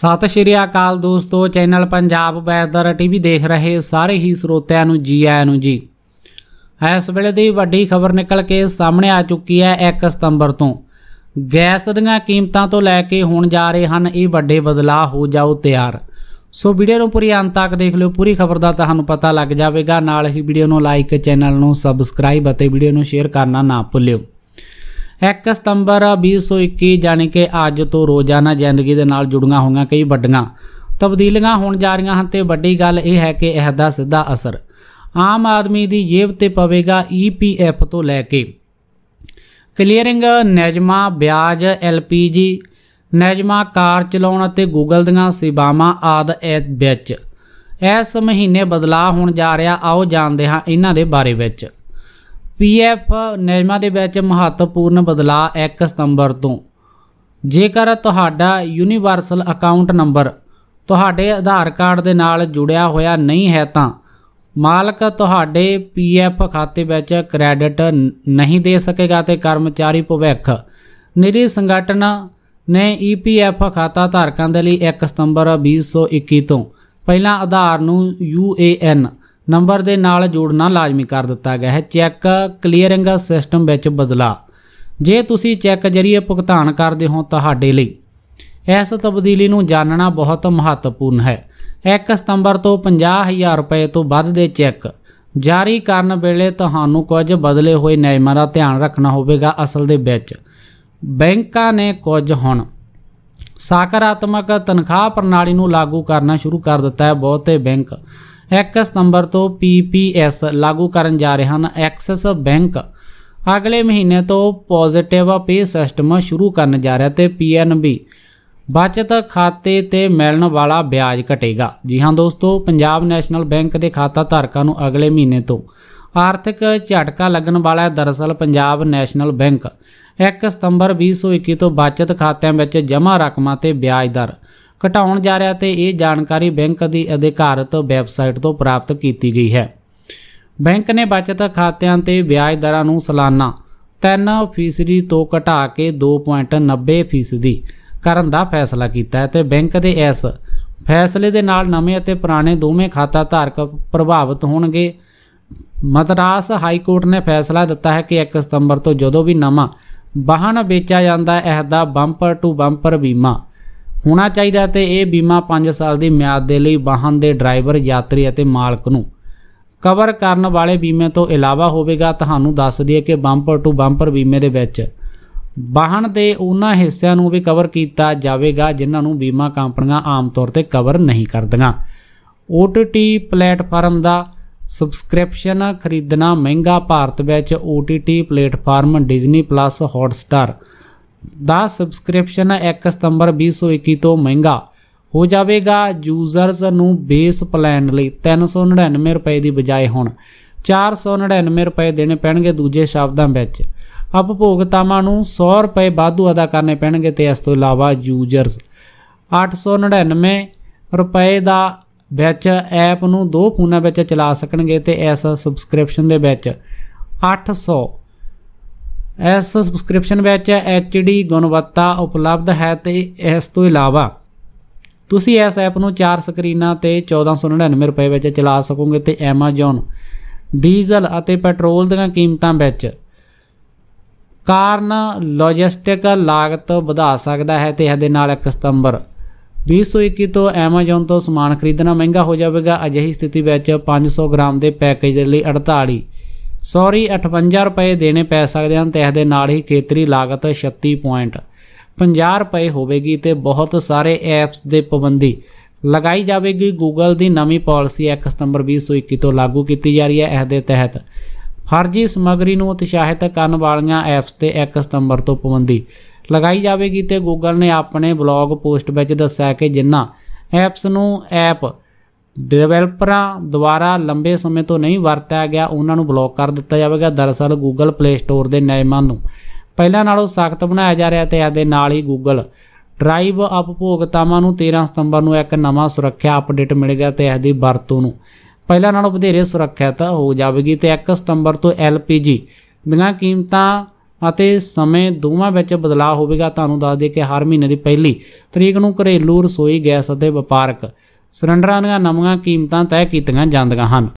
ਸਤਿ ਸ਼੍ਰੀ ਅਕਾਲ ਦੋਸਤੋ channel Punjab weather TV ਦੇਖ ਰਹੇ ਸਾਰੇ ਹੀ ਸਰੋਤਿਆਂ ਨੂੰ ਜੀ ਆਇਆਂ ਨੂੰ ਜੀ ਇਸ ਵੇਲੇ ਦੀ ਵੱਡੀ ਖਬਰ ਨਿਕਲ ਕੇ ਸਾਹਮਣੇ ਆ ਚੁੱਕੀ ਹੈ 1 ਸਤੰਬਰ ਤੋਂ ਗੈਸ ਦੀਆਂ ਕੀਮਤਾਂ ਤੋਂ ਲੈ ਕੇ ਹੁਣ ਜਾ ਰਹੇ ਹਨ ਇਹ ਵੱਡੇ ਬਦਲਾਅ ਹੋ ਜਾਓ ਤਿਆਰ ਸੋ ਵੀਡੀਓ ਨੂੰ ਪੂਰੀ ਅੰਤ ਤੱਕ ਦੇਖ ਲਿਓ ਪੂਰੀ ਖਬਰ ਦਾ ਤੁਹਾਨੂੰ ਪਤਾ ਲੱਗ ਜਾਵੇਗਾ ਨਾਲ ਹੀ ਵੀਡੀਓ ਨੂੰ ਲਾਈਕ ਚੈਨਲ ਨੂੰ ਸਬਸਕ੍ਰਾਈਬ ਅਤੇ ਵੀਡੀਓ ਨੂੰ ਸ਼ੇਅਰ ਕਰਨਾ ਨਾ ਭੁੱਲਿਓ 1 ਸਤੰਬਰ 2021 ਜਾਨੀ ਕਿ ਅੱਜ ਤੋਂ ਰੋਜ਼ਾਨਾ ਜ਼ਿੰਦਗੀ ਦੇ ਨਾਲ ਜੁੜੀਆਂ ਹੋਈਆਂ ਕਈ ਵੱਡੀਆਂ ਤਬਦੀਲੀਆਂ ਹੋਣ ਜਾ ਰਹੀਆਂ ਹਨ ਤੇ ਵੱਡੀ ਗੱਲ ਇਹ ਹੈ ਕਿ ਇਹ ਦਾ ਸਿੱਧਾ ਅਸਰ ਆਮ ਆਦਮੀ ਦੀ ਜੇਬ ਤੇ ਪਵੇਗਾ ਈਪੀਐਫ ਤੋਂ ਲੈ ਕੇ ਕਲੀਅਰਿੰਗ ਨਿਯਮਾਂ ਵਿਆਜ ਐਲਪੀਜੀ ਨਿਯਮਾਂ ਕਾਰ ਚਲਾਉਣ ਅਤੇ ਗੂਗਲ ਦੀਆਂ ਸੇਵਾਵਾਂ ਆਦ ਵਿੱਚ ਇਸ ਮਹੀਨੇ ਬਦਲਾਅ ਹੋਣ ਜਾ ਰਿਹਾ ਆਓ ਜਾਣਦੇ ਹਾਂ ਇਹਨਾਂ ਦੇ ਬਾਰੇ ਵਿੱਚ ਪੀਐਫ ਨਿਯਮਾਂ ਦੇ ਵਿੱਚ ਮਹੱਤਵਪੂਰਨ ਬਦਲਾਅ 1 ਸਤੰਬਰ ਤੋਂ ਜੇਕਰ ਤੁਹਾਡਾ ਯੂਨੀਵਰਸਲ ਅਕਾਊਂਟ ਨੰਬਰ ਤੁਹਾਡੇ ਆਧਾਰ ਕਾਰਡ ਦੇ ਨਾਲ ਜੁੜਿਆ ਹੋਇਆ ਨਹੀਂ ਹੈ ਤਾਂ ਮਾਲਕ ਤੁਹਾਡੇ ਪੀਐਫ ਖਾਤੇ ਵਿੱਚ ਕ੍ਰੈਡਿਟ ਨਹੀਂ ਦੇ ਸਕੇਗਾ ਤੇ ਕਰਮਚਾਰੀ ਭਵਿੱਖ ਨਿਰੀ ਸੰਗਠਨ ਨੇ ਈਪੀਐਫ e ਖਾਤਾ ਧਾਰਕਾਂ ਦੇ ਲਈ 1 ਸਤੰਬਰ 2021 ਤੋਂ ਪਹਿਲਾਂ ਆਧਾਰ ਨੂੰ ਯੂਏਐਨ ਨੰਬਰ ਦੇ ਨਾਲ ਜੋੜਨਾ ਲਾਜ਼ਮੀ ਕਰ ਦਿੱਤਾ ਗਿਆ ਹੈ ਚੈੱਕ ਕਲੀਅਰਿੰਗ ਸਿਸਟਮ ਵਿੱਚ ਬਦਲਾ ਜੇ ਤੁਸੀਂ ਚੈੱਕ ਜਰੀਏ ਭੁਗਤਾਨ ਕਰਦੇ ਹੋ ਤੁਹਾਡੇ ਲਈ ਇਸ ਤਬਦੀਲੀ ਨੂੰ ਜਾਣਨਾ ਬਹੁਤ ਮਹੱਤਵਪੂਰਨ ਹੈ 1 ਸਤੰਬਰ ਤੋਂ 50000 ਰੁਪਏ ਤੋਂ ਵੱਧ ਦੇ ਚੈੱਕ ਜਾਰੀ ਕਰਨ ਵੇਲੇ ਤੁਹਾਨੂੰ ਕੁਝ ਬਦਲੇ ਹੋਏ ਨਿਯਮਾਂ ਦਾ ਧਿਆਨ ਰੱਖਣਾ ਹੋਵੇਗਾ ਅਸਲ ਦੇ ਵਿੱਚ ਬੈਂਕਾਂ ਨੇ ਕੁਝ ਹੁਣ ਸਕਾਰਾਤਮਕ ਤਨਖਾਹ ਪ੍ਰਣਾਲੀ ਨੂੰ ਲਾਗੂ ਕਰਨਾ ਸ਼ੁਰੂ ਕਰ ਦਿੱਤਾ ਹੈ ਬਹੁਤੇ ਬੈਂਕ 1 ਸਤੰਬਰ ਤੋਂ ਪੀਪੀਐਸ ਲਾਗੂ ਕਰਨ ਜਾ ਰਹੇ ਹਨ ਐਕਸਿਸ ਬੈਂਕ ਅਗਲੇ ਮਹੀਨੇ ਤੋਂ ਪੋਜ਼ਿਟਿਵ ਪੇ ਸਿਸਟਮ ਸ਼ੁਰੂ ਕਰਨ ਜਾ ਰਿਹਾ ਤੇ ਪੀਐਨਬੀ ਬਚਤ ਖਾਤੇ ਤੇ ਮਿਲਣ ਵਾਲਾ ਵਿਆਜ ਘਟੇਗਾ ਜੀ ਹਾਂ ਦੋਸਤੋ ਪੰਜਾਬ ਨੈਸ਼ਨਲ ਬੈਂਕ ਦੇ ਖਾਤਾ ਧਾਰਕਾਂ ਨੂੰ ਅਗਲੇ ਮਹੀਨੇ ਤੋਂ ਆਰਥਿਕ ਝਟਕਾ ਲੱਗਣ ਵਾਲਾ ਹੈ ਦਰਸਲ ਪੰਜਾਬ ਨੈਸ਼ਨਲ ਬੈਂਕ 1 ਸਤੰਬਰ 2021 ਤੋਂ ਬਚਤ ਖਾਤਿਆਂ ਵਿੱਚ ਜਮ੍ਹਾਂ ਰਕਮਾਂ ਤੇ ਵਿਆਜ ਦਰ ਘਟਾਉਣ ਜਾ ਰਿਹਾ ਤੇ ਇਹ ਜਾਣਕਾਰੀ ਬੈਂਕ ਦੀ ਅਧਿਕਾਰਤ ਵੈਬਸਾਈਟ ਤੋਂ ਪ੍ਰਾਪਤ ਕੀਤੀ ਗਈ ਹੈ ਬੈਂਕ ਨੇ ਬਚਤ ਖਾਤਿਆਂ ਤੇ ਵਿਆਜ ਦਰਾਂ ਨੂੰ ਸਾਲਾਨਾ 3% ਤੋਂ ਘਟਾ ਕੇ 2.90% ਕਰਨ ਦਾ ਫੈਸਲਾ ਕੀਤਾ ਹੈ ਤੇ ਬੈਂਕ ਦੇ ਇਸ ਫੈਸਲੇ ਦੇ ਨਾਲ ਨਵੇਂ ਅਤੇ ਪੁਰਾਣੇ ਦੋਵੇਂ ਖਾਤਾ ਧਾਰਕ ਪ੍ਰਭਾਵਿਤ ਹੋਣਗੇ ਮਦਰਾਸ ਹਾਈ ਕੋਰਟ ਨੇ ਫੈਸਲਾ ਦਿੱਤਾ ਹੈ ਕਿ 1 ਸਤੰਬਰ ਤੋਂ ਜਦੋਂ ਵੀ ਨਵਾਂ ਵਾਹਨ ਵੇਚਿਆ ਜਾਂਦਾ ਹੈ ਇਹਦਾ ਦਾ ਬੰਪਰ ਟੂ ਬੰਪਰ ਬੀਮਾ ਹੋਣਾ ਚਾਹੀਦਾ ਤੇ ਇਹ ਬੀਮਾ 5 ਸਾਲ ਦੀ ਮਿਆਦ ਦੇ ਲਈ ਵਾਹਨ ਦੇ ਡਰਾਈਵਰ ਯਾਤਰੀ ਅਤੇ ਮਾਲਕ ਨੂੰ ਕਵਰ ਕਰਨ ਵਾਲੇ ਬੀਮੇ ਤੋਂ ਇਲਾਵਾ ਹੋਵੇਗਾ ਤੁਹਾਨੂੰ ਦੱਸ ਦਈਏ ਕਿ ਬੰਪਰ ਟੂ ਬੰਪਰ ਬੀਮੇ ਦੇ ਵਿੱਚ ਵਾਹਨ ਦੇ ਉਹਨਾਂ ਹਿੱਸਿਆਂ ਨੂੰ ਵੀ ਕਵਰ ਕੀਤਾ ਜਾਵੇਗਾ ਜਿਨ੍ਹਾਂ ਨੂੰ ਬੀਮਾ ਕੰਪਨੀਆਂ ਆਮ ਤੌਰ ਤੇ ਕਵਰ ਨਹੀਂ ਕਰਦੀਆਂ OTT ਪਲੇਟਫਾਰਮ ਦਾ ਸਬਸਕ੍ਰਿਪਸ਼ਨ ਖਰੀਦਣਾ ਮਹਿੰਗਾ ਭਾਰਤ ਵਿੱਚ OTT platform Disney plus Hotstar ਦਾ ਸਬਸਕ੍ਰਿਪਸ਼ਨ 1 ਸਤੰਬਰ 2021 ਤੋਂ ਮਹਿੰਗਾ ਹੋ ਜਾਵੇਗਾ ਯੂਜ਼ਰਸ ਨੂੰ ਬੇਸ ਪਲਾਨ ਲਈ 399 ਰੁਪਏ ਦੀ ਬਜਾਏ ਹੁਣ 499 ਰੁਪਏ ਦੇਣੇ ਪੈਣਗੇ ਦੂਜੇ ਸ਼ਬਦਾਂ ਵਿੱਚ ਉਪਭੋਗਤਾਵਾਂ ਨੂੰ 100 ਰੁਪਏ ਵਾਧੂ ਅਦਾ ਕਰਨੇ ਪੈਣਗੇ ਤੇ ਇਸ ਤੋਂ ਇਲਾਵਾ ਯੂਜ਼ਰਸ 899 ਰੁਪਏ ਦਾ ਵਿੱਚ ਐਪ ਨੂੰ ਦੋ ਫੋਨਾਂ ਵਿੱਚ ਚਲਾ ਸਕਣਗੇ ਤੇ ਇਸ ਸਬਸਕ੍ਰਿਪਸ਼ਨ ਦੇ ਵਿੱਚ 800 ਇਸ ਸਬਸਕ੍ਰਿਪਸ਼ਨ ਵਿੱਚ HD ਗੁਣਵੱਤਾ ਉਪਲਬਧ ਹੈ ਤੇ ਇਸ ਤੋਂ ਇਲਾਵਾ ਤੁਸੀਂ ਇਸ ਐਪ ਨੂੰ ਚਾਰ ਸਕਰੀਨਾਂ ਤੇ 1499 ਰੁਪਏ ਵਿੱਚ ਚਲਾ ਸਕੋਗੇ ਤੇ Amazon ਡੀਜ਼ਲ ਅਤੇ ਪੈਟਰੋਲ ਦੀਆਂ ਕੀਮਤਾਂ ਵਿੱਚ ਕਾਰਨ ਲੌਜਿਸਟਿਕ ਲਾਗਤ ਵਧਾ ਸਕਦਾ ਹੈ ਤੇ ਇਹਦੇ ਨਾਲ 1 ਸਤੰਬਰ 2021 ਤੋਂ Amazon ਤੋਂ ਸਮਾਨ ਖਰੀਦਣਾ ਮਹਿੰਗਾ ਹੋ ਜਾਵੇਗਾ ਅਜਿਹੀ ਸਥਿਤੀ ਵਿੱਚ 500 ਗ੍ਰਾਮ ਦੇ ਪੈਕੇਜ ਦੇ ਲਈ 48 ਸੌਰੀ 58 ਰੁਪਏ ਦੇਣੇ ਪੈ ਸਕਦੇ ਹਨ ਤੇ ਇਸ ਦੇ ਨਾਲ ਹੀ ਖੇਤਰੀ ਲਾਗਤ 36 ਪੁਆਇੰਟ 50 ਰੁਪਏ ਹੋਵੇਗੀ ਤੇ ਬਹੁਤ ਸਾਰੇ ਐਪਸ ਦੇ ਪਾਬੰਦੀ ਲਗਾਈ ਜਾਵੇਗੀ ਗੂਗਲ ਦੀ ਨਵੀਂ ਪਾਲਿਸੀ 1 ਸਤੰਬਰ 2021 ਤੋਂ ਲਾਗੂ ਕੀਤੀ ਜਾ ਰਹੀ ਹੈ ਇਸ ਦੇ ਤਹਿਤ ਫਰਜ਼ੀ ਸਮੱਗਰੀ ਨੂੰ ਉਤਸ਼ਾਹਿਤ ਕਰਨ ਵਾਲੀਆਂ ਐਪਸ ਤੇ 1 ਸਤੰਬਰ ਤੋਂ ਪਾਬੰਦੀ ਲਗਾਈ ਜਾਵੇਗੀ ਤੇ ਗੂਗਲ ਨੇ ਆਪਣੇ ਬਲੌਗ ਪੋਸਟ ਵਿੱਚ ਦੱਸਿਆ ਕਿ ਜਿੰਨਾ ਐਪਸ ਨੂੰ ਐਪ ਡਿਵੈਲਪਰਾਂ ਦੁਆਰਾ ਲੰਬੇ ਸਮੇਂ ਤੋਂ ਨਹੀਂ ਵਰਤਿਆ ਗਿਆ ਉਹਨਾਂ ਨੂੰ ਬਲੌਕ ਕਰ ਦਿੱਤਾ ਜਾਵੇਗਾ ਦਰਅਸਲ ਗੂਗਲ ਪਲੇ ਸਟੋਰ ਦੇ ਨਿਯਮਾਂ ਨੂੰ ਪਹਿਲਾਂ ਨਾਲੋਂ ਸਖਤ ਬਣਾਇਆ ਜਾ ਰਿਹਾ ਤੇ ਇਹਦੇ ਨਾਲ ਹੀ ਗੂਗਲ ਡਰਾਈਵ ਉਪਭੋਗਤਾਵਾਂ ਨੂੰ 13 ਸਤੰਬਰ ਨੂੰ ਇੱਕ ਨਵਾਂ ਸੁਰੱਖਿਆ ਅਪਡੇਟ ਮਿਲ ਗਿਆ ਤੇ ਇਹਦੀ ਵਰਤੋਂ ਨੂੰ ਪਹਿਲਾਂ ਨਾਲੋਂ ਵਧੇਰੇ ਸੁਰੱਖਿਅਤ ਹੋ ਜਾਵੇਗੀ ਤੇ 1 ਸਤੰਬਰ ਤੋਂ LPG ਦੀਆਂ ਕੀਮਤਾਂ ਅਤੇ ਸਮੇਂ ਦੋਵਾਂ ਵਿੱਚ ਬਦਲਾਅ ਹੋਵੇਗਾ ਤੁਹਾਨੂੰ ਦੱਸ ਦੇ ਕਿ ਹਰ ਮਹੀਨੇ ਦੀ ਪਹਿਲੀ ਤਰੀਕ ਨੂੰ ਘਰੇਲੂ ਰਸੋਈ ਗੈਸ ਅਤੇ ਵਪਾਰਕ ਸਿਲੰਡਰਾਂ ਦੀਆਂ ਨਵੀਆਂ ਕੀਮਤਾਂ ਤੈਅ ਕੀਤੀਆਂ ਜਾਂਦੀਆਂ ਹਨ